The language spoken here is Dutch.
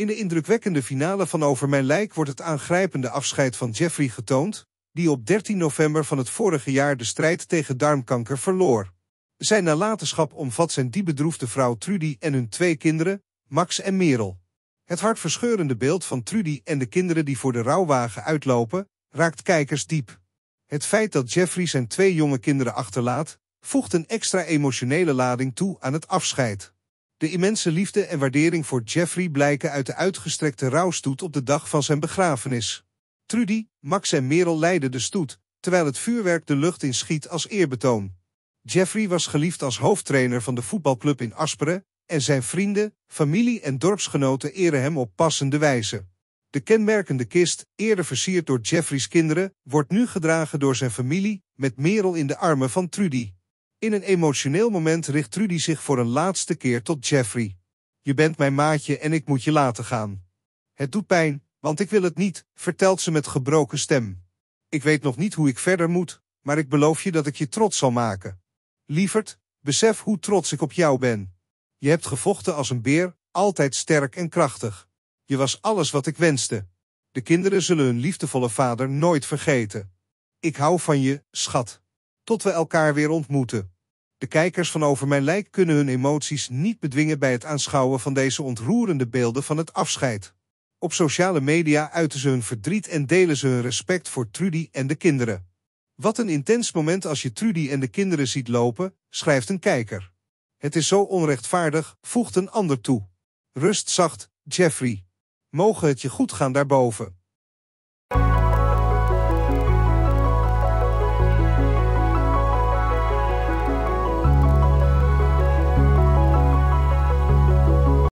In de indrukwekkende finale van Over Mijn Lijk wordt het aangrijpende afscheid van Jeffrey getoond, die op 13 november van het vorige jaar de strijd tegen darmkanker verloor. Zijn nalatenschap omvat zijn die bedroefde vrouw Trudy en hun twee kinderen, Max en Merel. Het hartverscheurende beeld van Trudy en de kinderen die voor de rouwwagen uitlopen, raakt kijkers diep. Het feit dat Jeffrey zijn twee jonge kinderen achterlaat, voegt een extra emotionele lading toe aan het afscheid. De immense liefde en waardering voor Jeffrey blijken uit de uitgestrekte rouwstoet op de dag van zijn begrafenis. Trudy, Max en Merel leiden de stoet, terwijl het vuurwerk de lucht in schiet als eerbetoon. Jeffrey was geliefd als hoofdtrainer van de voetbalclub in Asperen en zijn vrienden, familie en dorpsgenoten eren hem op passende wijze. De kenmerkende kist, eerder versierd door Jeffrey's kinderen, wordt nu gedragen door zijn familie, met Merel in de armen van Trudy. In een emotioneel moment richt Trudy zich voor een laatste keer tot Jeffrey. Je bent mijn maatje en ik moet je laten gaan. Het doet pijn, want ik wil het niet, vertelt ze met gebroken stem. Ik weet nog niet hoe ik verder moet, maar ik beloof je dat ik je trots zal maken. Lieverd, besef hoe trots ik op jou ben. Je hebt gevochten als een beer, altijd sterk en krachtig. Je was alles wat ik wenste. De kinderen zullen hun liefdevolle vader nooit vergeten. Ik hou van je, schat tot we elkaar weer ontmoeten. De kijkers van Over Mijn Lijk kunnen hun emoties niet bedwingen bij het aanschouwen van deze ontroerende beelden van het afscheid. Op sociale media uiten ze hun verdriet en delen ze hun respect voor Trudy en de kinderen. Wat een intens moment als je Trudy en de kinderen ziet lopen, schrijft een kijker. Het is zo onrechtvaardig, voegt een ander toe. Rust zacht, Jeffrey. Mogen het je goed gaan daarboven.